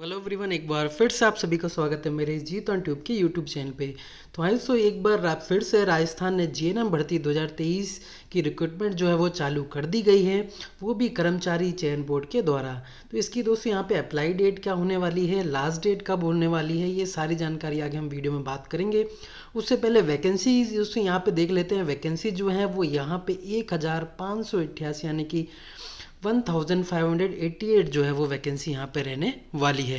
hello everyone एक बार फिर से आप सभी का स्वागत है मेरे जी ऑन ट्यूब के यूट्यूब चैनल पे तो हाँ सो एक बार फिर से राजस्थान ने जी भर्ती 2023 की रिक्रूटमेंट जो है वो चालू कर दी गई है वो भी कर्मचारी चयन बोर्ड के द्वारा तो इसकी दोस्तों यहाँ पे अप्लाई डेट क्या होने वाली है लास्ट डेट कब होने वाली है ये सारी जानकारी आगे हम वीडियो में बात करेंगे उससे पहले वैकेंसी दोस्तों यहाँ पर देख लेते हैं वैकेंसी जो है वो यहाँ पर एक यानी कि 1588 जो है वो वैकेंसी यहाँ पे रहने वाली है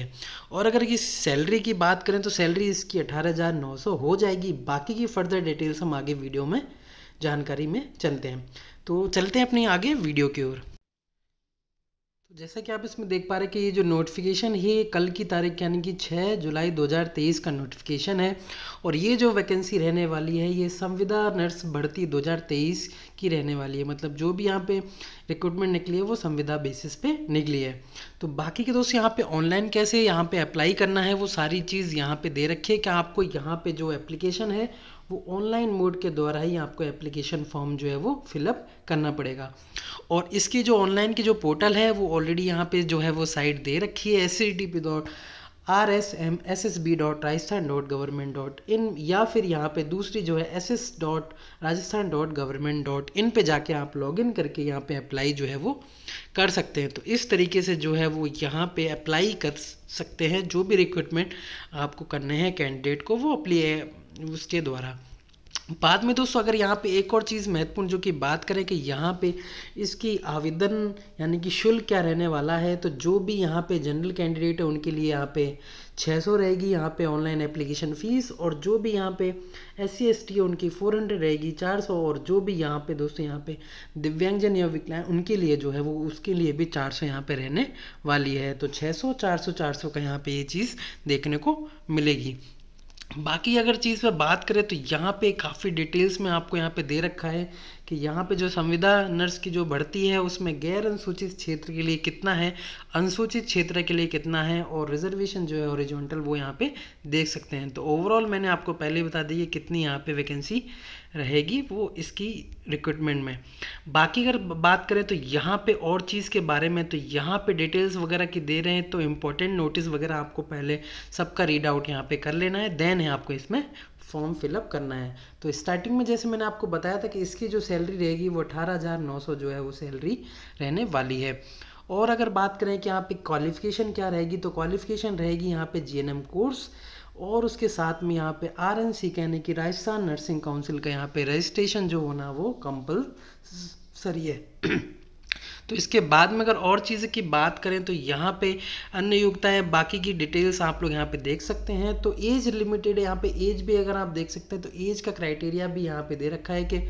और अगर इस सैलरी की बात करें तो सैलरी इसकी 18,900 हो जाएगी बाकी की फर्दर डिटेल्स हम आगे वीडियो में जानकारी में चलते हैं तो चलते हैं अपनी आगे वीडियो की ओर जैसा कि आप इसमें देख पा रहे कि ये जो नोटिफिकेशन है कल की तारीख यानी कि 6 जुलाई 2023 का नोटिफिकेशन है और ये जो वैकेंसी रहने वाली है ये संविदा नर्स भर्ती 2023 की रहने वाली है मतलब जो भी यहाँ पे रिक्रूटमेंट निकली है वो संविदा बेसिस पे निकली है तो बाकी के दोस्त यहाँ पे ऑनलाइन कैसे यहाँ पे अप्लाई करना है वो सारी चीज़ यहाँ पे दे रखी है कि आपको यहाँ पे जो एप्लीकेशन है वो ऑनलाइन मोड के द्वारा ही आपको एप्लीकेशन फॉर्म जो है वो फिलअप करना पड़ेगा और इसकी जो ऑनलाइन की जो पोर्टल है वो ऑलरेडी यहाँ पे जो है वो साइट दे रखी है S C T P dot R S M S S B dot Rajasthan dot government dot in या फिर यहाँ पे दूसरी जो है S S dot Rajasthan dot government dot in पर जाके आप लॉग इन करके यहाँ पे अप्लाई जो है वो कर सकते हैं तो इस तरीके से जो है वो यहाँ पे अप्लाई कर सकते हैं जो भी रिक्रूटमेंट आपको करने हैं कैंडिडेट को वो अपली उसके द्वारा बाद में दोस्तों अगर यहाँ पे एक और चीज़ महत्वपूर्ण जो कि बात करें कि यहाँ पे इसकी आवेदन यानी कि शुल्क क्या रहने वाला है तो जो भी यहाँ पे जनरल कैंडिडेट है उनके लिए यहाँ पे 600 रहेगी यहाँ पे ऑनलाइन एप्लीकेशन फ़ीस और जो भी यहाँ पे एस सी एस टी उनकी 400 रहेगी 400 और जो भी यहाँ पे दोस्तों यहाँ पे दिव्यांगजन या विकलांग उनके लिए जो है वो उसके लिए भी 400 सौ यहाँ पर रहने वाली है तो 600 400 400 का यहाँ पे ये चीज़ देखने को मिलेगी बाकी अगर चीज़ पे बात करें तो यहाँ पे काफ़ी डिटेल्स में आपको यहाँ पे दे रखा है कि यहाँ पे जो संविदा नर्स की जो भर्ती है उसमें गैर अनुसूचित क्षेत्र के लिए कितना है अनुसूचित क्षेत्र के लिए कितना है और रिजर्वेशन जो है ओरिजोनटल वो यहाँ पे देख सकते हैं तो ओवरऑल मैंने आपको पहले बता दी है कितनी यहाँ पे वैकेंसी रहेगी वो इसकी रिक्रूटमेंट में बाकी अगर बात करें तो यहाँ पे और चीज़ के बारे में तो यहाँ पे डिटेल्स वगैरह की दे रहे हैं तो इम्पोर्टेंट नोटिस वगैरह आपको पहले सबका रीड आउट यहाँ पे कर लेना है देन है आपको इसमें फॉर्म फिलअप करना है तो स्टार्टिंग में जैसे मैंने आपको बताया था कि इसकी जो सैलरी रहेगी वो अठारह हज़ार नौ सौ जो है वो सैलरी रहने वाली है और अगर बात करें कि यहाँ पे क्वालिफिकेशन क्या रहेगी तो क्वालिफिकेशन रहेगी यहाँ पे जीएनएम कोर्स और उसके साथ में यहाँ पे आर एन सी कहने की राजस्थान नर्सिंग काउंसिल का यहाँ पे रजिस्ट्रेशन जो होना वो कंपल सरी है तो इसके बाद में अगर और चीज़ की बात करें तो यहाँ पे अन्य योग्यताएँ बाकी की डिटेल्स आप लोग यहाँ पे देख सकते हैं तो एज लिमिटेड यहाँ पे एज भी अगर आप देख सकते हैं तो एज का क्राइटेरिया भी यहाँ पे दे रखा है कि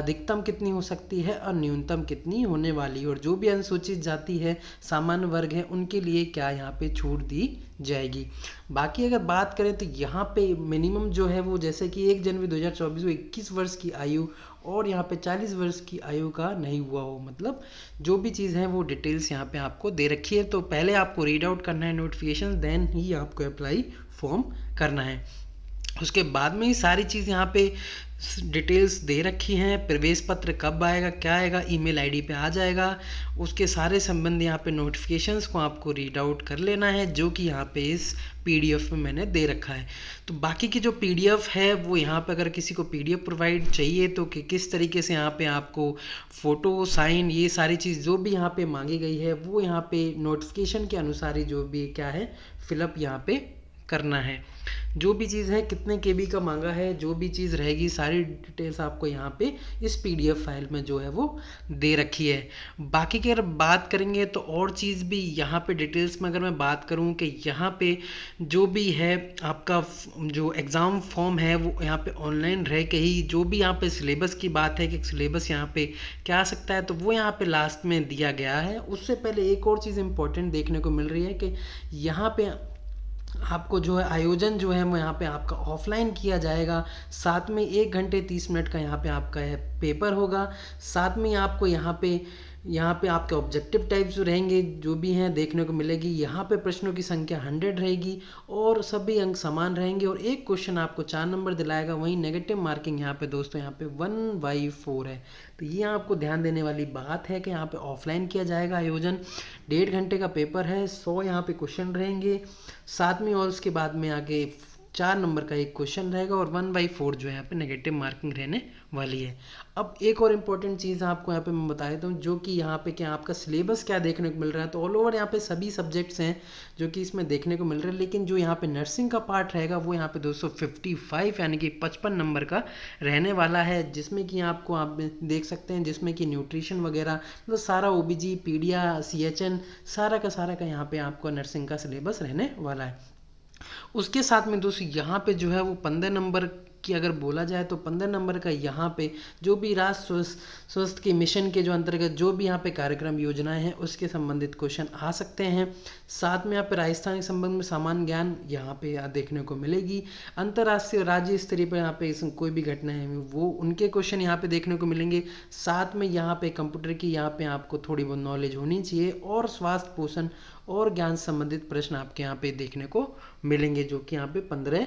अधिकतम कितनी हो सकती है और न्यूनतम कितनी होने वाली है और जो भी अनुसूचित जाति है सामान्य वर्ग है उनके लिए क्या यहाँ पर छूट दी जाएगी बाकी अगर बात करें तो यहाँ पे मिनिमम जो है वो जैसे कि एक जनवरी 2024 को इक्कीस वर्ष की आयु और यहाँ पे 40 वर्ष की आयु का नहीं हुआ हो मतलब जो भी चीज़ है वो डिटेल्स यहाँ पे आपको दे रखी है तो पहले आपको रीड आउट करना है नोटिफिकेशन देन ही आपको अप्लाई फॉर्म करना है उसके बाद में ही सारी चीज़ यहाँ पे डिटेल्स दे रखी हैं प्रवेश पत्र कब आएगा क्या आएगा ईमेल आईडी पे आ जाएगा उसके सारे संबंध यहाँ पे नोटिफिकेशंस को आपको रीड आउट कर लेना है जो कि यहाँ पे इस पीडीएफ में मैंने दे रखा है तो बाकी की जो पीडीएफ है वो यहाँ पे अगर किसी को पीडीएफ प्रोवाइड चाहिए तो कि किस तरीके से यहाँ पे आपको फ़ोटो साइन ये सारी चीज़ जो भी यहाँ पर मांगी गई है वो यहाँ पर नोटिफिकेशन के अनुसार ही जो भी क्या है फिलअप यहाँ पर करना है जो भी चीज़ है कितने के बी का मांगा है जो भी चीज़ रहेगी सारी डिटेल्स आपको यहाँ पे इस पी फाइल में जो है वो दे रखी है बाकी की अगर बात करेंगे तो और चीज़ भी यहाँ पे डिटेल्स में अगर मैं बात करूँ कि यहाँ पे जो भी है आपका जो एग्ज़ाम फॉर्म है वो यहाँ पे ऑनलाइन रह के ही जो भी यहाँ पे सिलेबस की बात है कि सिलेबस यहाँ पे क्या आ सकता है तो वो यहाँ पे लास्ट में दिया गया है उससे पहले एक और चीज़ इम्पोर्टेंट देखने को मिल रही है कि यहाँ पे आपको जो है आयोजन जो है वो यहाँ पे आपका ऑफलाइन किया जाएगा साथ में एक घंटे तीस मिनट का यहाँ पे आपका है पेपर होगा साथ में आपको यहाँ पे यहाँ पे आपके ऑब्जेक्टिव टाइप्स रहेंगे जो भी हैं देखने को मिलेगी यहाँ पे प्रश्नों की संख्या हंड्रेड रहेगी और सभी अंक समान रहेंगे और एक क्वेश्चन आपको चार नंबर दिलाएगा वहीं नेगेटिव मार्किंग यहाँ पे दोस्तों यहाँ पे वन बाई फोर है तो ये आपको ध्यान देने वाली बात है कि यहाँ पे ऑफलाइन किया जाएगा आयोजन डेढ़ घंटे का पेपर है सौ यहाँ पे क्वेश्चन रहेंगे सातवीं और उसके बाद में आगे चार नंबर का एक क्वेश्चन रहेगा और वन बाई फोर जो है यहाँ पे नेगेटिव मार्किंग रहने वाली है अब एक और इम्पॉर्टेंट चीज़ आपको यहाँ पे मैं बता देता हूँ जो कि यहाँ पे क्या आपका सिलेबस क्या देखने को मिल रहा है तो ऑल ओवर यहाँ पे सभी सब्जेक्ट्स हैं जो कि इसमें देखने को मिल रहा है लेकिन जो यहाँ पे नर्सिंग का पार्ट रहेगा वो यहाँ पे दो यानी कि पचपन नंबर का रहने वाला है जिसमें कि आपको आप देख सकते हैं जिसमें कि न्यूट्रिशन वगैरह मतलब सारा O B G C H N सारा का सारा का यहाँ पर आपको नर्सिंग का सिलेबस रहने वाला है उसके साथ में दोस्तों यहाँ पे जो है वो पंद्रह नंबर कि अगर बोला जाए तो पंद्रह नंबर का यहाँ पे जो भी राष्ट्र स्वस्थ स्वस्थ के मिशन के जो अंतर्गत जो भी यहाँ पे कार्यक्रम योजनाएं हैं उसके संबंधित क्वेश्चन आ सकते हैं साथ में यहाँ पे राजस्थान के संबंध में सामान्य ज्ञान यहाँ पे देखने को मिलेगी अंतर्राष्ट्रीय राज्य स्तरीय पर यहाँ पे कोई भी घटनाएं वो उनके क्वेश्चन यहाँ पे देखने को मिलेंगे साथ में यहाँ पे कंप्यूटर की यहाँ पे आपको थोड़ी बहुत नॉलेज होनी चाहिए और स्वास्थ्य पोषण और ज्ञान संबंधित प्रश्न आपके यहाँ पे देखने को मिलेंगे जो कि यहाँ पे पंद्रह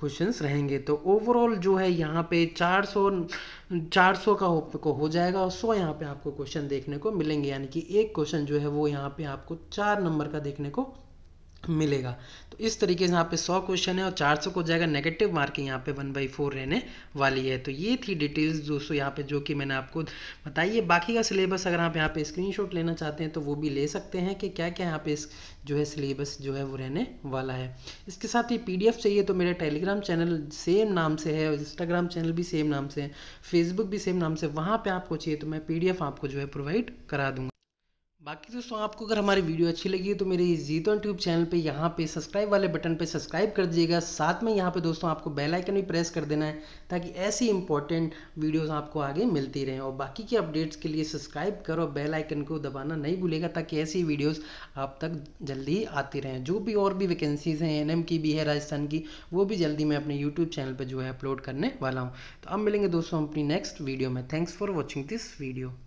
क्वेश्चन रहेंगे तो ओवरऑल जो है यहाँ पे 400 400 का हो, हो जाएगा और सौ यहाँ पे आपको क्वेश्चन देखने को मिलेंगे यानी कि एक क्वेश्चन जो है वो यहाँ पे आपको चार नंबर का देखने को मिलेगा तो इस तरीके से यहाँ पे 100 क्वेश्चन है और 400 को जाएगा नेगेटिव मार्किंग यहाँ पे वन बाई फोर रहने वाली है तो ये थी डिटेल्स दोस्तों यहाँ पे जो कि मैंने आपको बताई है बाकी का सिलेबस अगर आप यहाँ पे स्क्रीनशॉट लेना चाहते हैं तो वो भी ले सकते हैं कि क्या क्या यहाँ पे जो है सिलेबस जो है वो रहने वाला है इसके साथ ही पी चाहिए तो मेरे टेलीग्राम चैनल सेम नाम से है और इंस्टाग्राम चैनल भी सेम नाम से है फेसबुक भी सेम नाम से वहाँ पर आपको चाहिए तो मैं पी आपको जो है प्रोवाइड करा दूँगा बाकी दोस्तों आपको अगर हमारी वीडियो अच्छी लगी है तो मेरे तो यूट्यूब चैनल पे यहाँ पे सब्सक्राइब वाले बटन पे सब्सक्राइब कर दीजिएगा साथ में यहाँ पे दोस्तों आपको बेल आइकन भी प्रेस कर देना है ताकि ऐसी इंपॉर्टेंट वीडियोस आपको आगे मिलती रहें और बाकी के अपडेट्स के लिए सब्सक्राइब करो बेल आइकन को दबाना नहीं भूलेगा ताकि ऐसी वीडियोज़ आप तक जल्दी आती रहें जो भी और भी वैकेंसीज़ हैं एन की भी है राजस्थान की वो भी जल्दी मैं अपने यूट्यूब चैनल पर जो है अपलोड करने वाला हूँ तो अब मिलेंगे दोस्तों अपनी नेक्स्ट वीडियो में thanks for watching this video